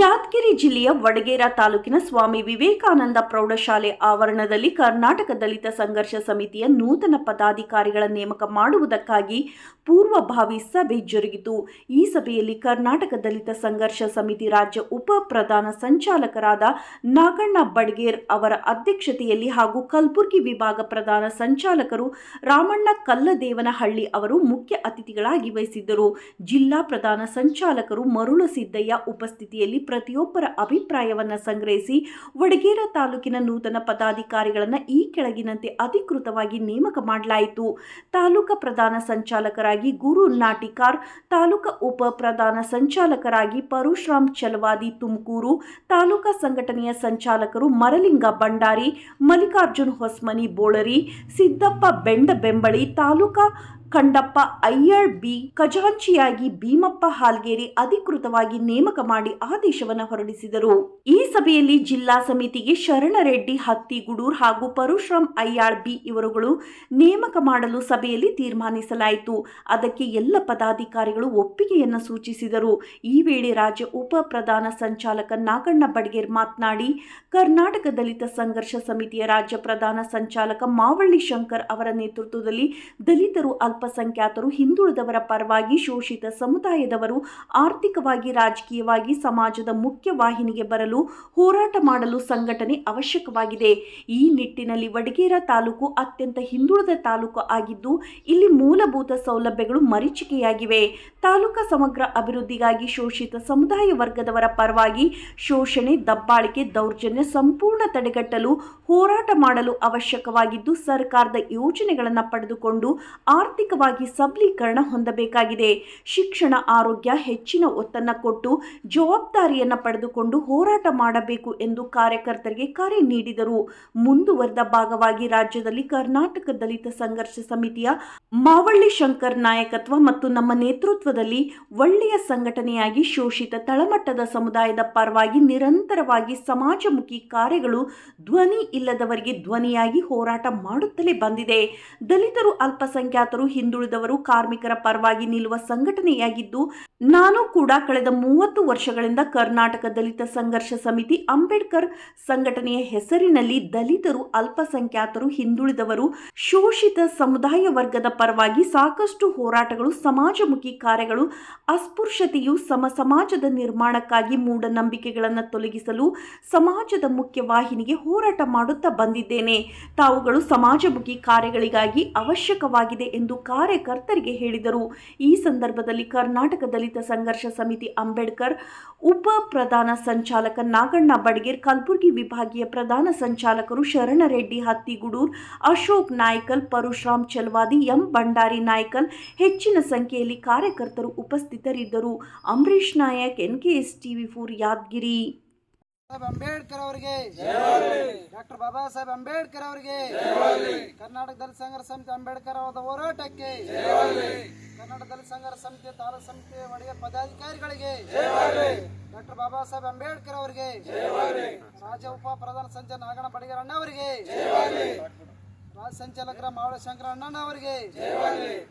ಯಾದಗಿರಿ ಜಿಲ್ಲೆಯ ವಡಗೇರಾ ತಾಲೂಕಿನ ಸ್ವಾಮಿ ವಿವೇಕಾನಂದ ಪ್ರೌಢಶಾಲೆ ಆವರಣದಲ್ಲಿ ಕರ್ನಾಟಕ ದಲಿತ ಸಂಘರ್ಷ ಸಮಿತಿಯ ನೂತನ ಪದಾಧಿಕಾರಿಗಳ ನೇಮಕ ಮಾಡುವುದಕ್ಕಾಗಿ ಪೂರ್ವಭಾವಿ ಸಭೆ ಜರುಗಿತು ಈ ಸಭೆಯಲ್ಲಿ ಕರ್ನಾಟಕ ದಲಿತ ಸಂಘರ್ಷ ಸಮಿತಿ ರಾಜ್ಯ ಉಪ ಪ್ರಧಾನ ಸಂಚಾಲಕರಾದ ನಾಗಣ್ಣ ಬಡ್ಗೇರ್ ಅವರ ಅಧ್ಯಕ್ಷತೆಯಲ್ಲಿ ಹಾಗೂ ಕಲಬುರಗಿ ವಿಭಾಗ ಪ್ರಧಾನ ಸಂಚಾಲಕರು ರಾಮಣ್ಣ ಕಲ್ಲದೇವನಹಳ್ಳಿ ಅವರು ಮುಖ್ಯ ಅತಿಥಿಗಳಾಗಿ ವಹಿಸಿದ್ದರು ಜಿಲ್ಲಾ ಪ್ರಧಾನ ಸಂಚಾಲಕರು ಮರುಳಸಿದ್ದಯ್ಯ ಉಪಸ್ಥಿತಿಯಲ್ಲಿ ಸಭೆಯಲ್ಲಿ ಪ್ರತಿಯೊಬ್ಬರ ಅಭಿಪ್ರಾಯವನ್ನು ಸಂಗ್ರಹಿಸಿ ವಡಗೇರ ತಾಲೂಕಿನ ನೂತನ ಪದಾಧಿಕಾರಿಗಳನ್ನು ಈ ಕೆಳಗಿನಂತೆ ಅಧಿಕೃತವಾಗಿ ನೇಮಕ ಮಾಡಲಾಯಿತು ತಾಲೂಕಾ ಪ್ರಧಾನ ಸಂಚಾಲಕರಾಗಿ ಗುರು ನಾಟಿಕಾರ್ ತಾಲೂಕಾ ಉಪ ಪ್ರಧಾನ ಸಂಚಾಲಕರಾಗಿ ಪರಶುರಾಮ್ ಚಲವಾದಿ ತುಮಕೂರು ತಾಲೂಕಾ ಸಂಘಟನೆಯ ಸಂಚಾಲಕರು ಮರಲಿಂಗ ಭಂಡಾರಿ ಮಲ್ಲಿಕಾರ್ಜುನ್ ಹೊಸ್ಮನಿ ಬೋಳರಿ ಸಿದ್ದಪ್ಪ ಬೆಂಡ ಬೆಂಬಳಿ ತಾಲೂಕಾ ಕಂಡಪ್ಪ ಐಆರ್ ಬಿ ಖಜಾಂಚಿಯಾಗಿ ಭೀಮಪ್ಪ ಹಾಲ್ಗೇರಿ ಅಧಿಕೃತವಾಗಿ ನೇಮಕ ಮಾಡಿ ಆದೇಶವನ್ನು ಹೊರಡಿಸಿದರು ಈ ಸಭೆಯಲ್ಲಿ ಜಿಲ್ಲಾ ಸಮಿತಿಗೆ ಶರಣರೆಡ್ಡಿ ಹತ್ತಿಗುಡೂರ್ ಹಾಗೂ ಪರಶುರಾಮ್ ಐಆರ್ ಬಿ ಇವರುಗಳು ನೇಮಕ ಮಾಡಲು ಸಭೆಯಲ್ಲಿ ತೀರ್ಮಾನಿಸಲಾಯಿತು ಅದಕ್ಕೆ ಎಲ್ಲ ಪದಾಧಿಕಾರಿಗಳು ಒಪ್ಪಿಗೆಯನ್ನು ಸೂಚಿಸಿದರು ಈ ವೇಳೆ ರಾಜ್ಯ ಉಪ ಪ್ರಧಾನ ಸಂಚಾಲಕ ನಾಗಣ್ಣ ಬಡ್ಗೇರ್ ಮಾತನಾಡಿ ಕರ್ನಾಟಕ ದಲಿತ ಸಂಘರ್ಷ ಸಮಿತಿಯ ರಾಜ್ಯ ಪ್ರಧಾನ ಸಂಚಾಲಕ ಮಾವಳ್ಳಿ ಶಂಕರ್ ಅವರ ನೇತೃತ್ವದಲ್ಲಿ ದಲಿತರು ಅಲ್ಪ ಅಲ್ಪಸಂಖ್ಯಾತರು ಹಿಂದುಳಿದವರ ಪರವಾಗಿ ಶೋಷಿತ ಸಮುದಾಯದವರು ಆರ್ಥಿಕವಾಗಿ ರಾಜಕೀಯವಾಗಿ ಸಮಾಜದ ಮುಖ್ಯ ವಾಹಿನಿಗೆ ಬರಲು ಹೋರಾಟ ಮಾಡಲು ಸಂಘಟನೆ ಅವಶ್ಯಕವಾಗಿದೆ ಈ ನಿಟ್ಟಿನಲ್ಲಿ ವಡಗೇರ ತಾಲೂಕು ಅತ್ಯಂತ ಹಿಂದುಳಿದ ತಾಲೂಕು ಆಗಿದ್ದು ಇಲ್ಲಿ ಮೂಲಭೂತ ಸೌಲಭ್ಯಗಳು ಮರೀಚಿಕೆಯಾಗಿವೆ ತಾಲೂಕು ಸಮಗ್ರ ಅಭಿವೃದ್ಧಿಗಾಗಿ ಶೋಷಿತ ಸಮುದಾಯ ವರ್ಗದವರ ಪರವಾಗಿ ಶೋಷಣೆ ದಬ್ಬಾಳಿಕೆ ದೌರ್ಜನ್ಯ ಸಂಪೂರ್ಣ ತಡೆಗಟ್ಟಲು ಹೋರಾಟ ಮಾಡಲು ಅವಶ್ಯಕವಾಗಿದ್ದು ಸರ್ಕಾರದ ಯೋಜನೆಗಳನ್ನು ಪಡೆದುಕೊಂಡು ಆರ್ಥಿಕ ಆರ್ಥಿಕವಾಗಿ ಸಬಲೀಕರಣ ಹೊಂದಬೇಕಾಗಿದೆ ಶಿಕ್ಷಣ ಆರೋಗ್ಯ ಹೆಚ್ಚಿನ ಒತ್ತನ್ನ ಕೊಟ್ಟು ಜವಾಬ್ದಾರಿಯನ್ನು ಪಡೆದುಕೊಂಡು ಹೋರಾಟ ಮಾಡಬೇಕು ಎಂದು ಕಾರ್ಯಕರ್ತರಿಗೆ ಕರೆ ನೀಡಿದರು ಮುಂದುವರೆದ ಭಾಗವಾಗಿ ರಾಜ್ಯದಲ್ಲಿ ಕರ್ನಾಟಕ ದಲಿತ ಸಂಘರ್ಷ ಸಮಿತಿಯ ಮಾವಳ್ಳಿ ಶಂಕರ್ ನಾಯಕತ್ವ ಮತ್ತು ನಮ್ಮ ನೇತೃತ್ವದಲ್ಲಿ ಒಳ್ಳೆಯ ಸಂಘಟನೆಯಾಗಿ ಶೋಷಿತ ತಳಮಟ್ಟದ ಸಮುದಾಯದ ಪರವಾಗಿ ನಿರಂತರವಾಗಿ ಸಮಾಜಮುಖಿ ಕಾರ್ಯಗಳು ಧ್ವನಿ ಇಲ್ಲದವರಿಗೆ ಧ್ವನಿಯಾಗಿ ಹೋರಾಟ ಮಾಡುತ್ತಲೇ ಬಂದಿದೆ ದಲಿತರು ಅಲ್ಪಸಂಖ್ಯಾತರು ಹಿಂದುಳಿದವರು ಕಾರ್ಮಿಕರ ಪರವಾಗಿ ನಿಲ್ಲುವ ಸಂಘಟನೆಯಾಗಿದ್ದು ನಾನು ಕೂಡ ಕಳೆದ ಮೂವತ್ತು ವರ್ಷಗಳಿಂದ ಕರ್ನಾಟಕ ದಲಿತ ಸಂಘರ್ಷ ಸಮಿತಿ ಅಂಬೇಡ್ಕರ್ ಸಂಘಟನೆಯ ಹೆಸರಿನಲ್ಲಿ ದಲಿತರು ಅಲ್ಪಸಂಖ್ಯಾತರು ಹಿಂದುಳಿದವರು ಶೋಷಿತ ಸಮುದಾಯ ವರ್ಗದ ಪರವಾಗಿ ಸಾಕಷ್ಟು ಹೋರಾಟಗಳು ಸಮಾಜಮುಖಿ ಕಾರ್ಯಗಳು ಅಸ್ಪೃಶ್ಯತೆಯು ಸಮ ಸಮಾಜದ ನಿರ್ಮಾಣಕ್ಕಾಗಿ ಮೂಢನಂಬಿಕೆಗಳನ್ನು ತೊಲಗಿಸಲು ಸಮಾಜದ ಮುಖ್ಯವಾಹಿನಿಗೆ ಹೋರಾಟ ಮಾಡುತ್ತಾ ಬಂದಿದ್ದೇನೆ ತಾವುಗಳು ಸಮಾಜಮುಖಿ ಕಾರ್ಯಗಳಿಗಾಗಿ ಅವಶ್ಯಕವಾಗಿದೆ ಎಂದು ಕಾರ್ಯಕರ್ತರಿಗೆ ಹೇಳಿದರು ಈ ಸಂದರ್ಭದಲ್ಲಿ ಕರ್ನಾಟಕ ದಲಿತ ಸಂಘರ್ಷ ಸಮಿತಿ ಅಂಬೇಡ್ಕರ್ ಉಪ ಪ್ರಧಾನ ಸಂಚಾಲಕ ನಾಗಣ್ಣ ಬಡ್ಗೇರ್ ಕಲಬುರಗಿ ವಿಭಾಗೀಯ ಪ್ರಧಾನ ಸಂಚಾಲಕರು ಶರಣರೆಡ್ಡಿ ಹತ್ತಿಗುಡೂರ್ ಅಶೋಕ್ ನಾಯ್ಕಲ್ ಪರಶುರಾಮ್ ಚಲ್ವಾದಿ ಎಂ ಭಂಡಾರಿ ನಾಯ್ಕಲ್ ಹೆಚ್ಚಿನ ಸಂಖ್ಯೆಯಲ್ಲಿ ಕಾರ್ಯಕರ್ತರು ಉಪಸ್ಥಿತರಿದ್ದರು Ambareesh Nayak NKS TV four Yadgiri Saheb Ambedkar ಅವರಿಗೆ ಡಾಕ್ಟರ್ ಬಾಬಾ ಸಾಹೇಬ್ ಅಂಬೇಡ್ಕರ್ ಅವರಿಗೆ ಕರ್ನಾಟಕ ದಲಿತ ಸಂಘರ್ಷ ಸಮಿತಿ ಅಂಬೇಡ್ಕರ್ ಅವರ ಹೋರಾಟಕ್ಕೆ ಕರ್ನಾಟಕ ದಲಿತ ಸಂಘರ್ಷ ಸಮಿತಿ ತಾಲೂಕು ಸಮಿತಿ ಒಡೆಯ ಪದಾಧಿಕಾರಿಗಳಿಗೆ ಡಾಕ್ಟರ್ ಬಾಬಾ ಸಾಹೇಬ್ ಅಂಬೇಡ್ಕರ್ ಅವರಿಗೆ ರಾಜ್ಯ ಉಪ ಪ್ರಧಾನ ಸಂಚಾಲಕ ನಾಗಣ್ಣ ಬಡಿಗರ ಅಣ್ಣ ಅವರಿಗೆ ರಾಜ್ಯ ಸಂಚಾಲಕರ ಮಾವಳ ಶಂಕರ ಅಣ್ಣಣ್ಣ ಅವರಿಗೆ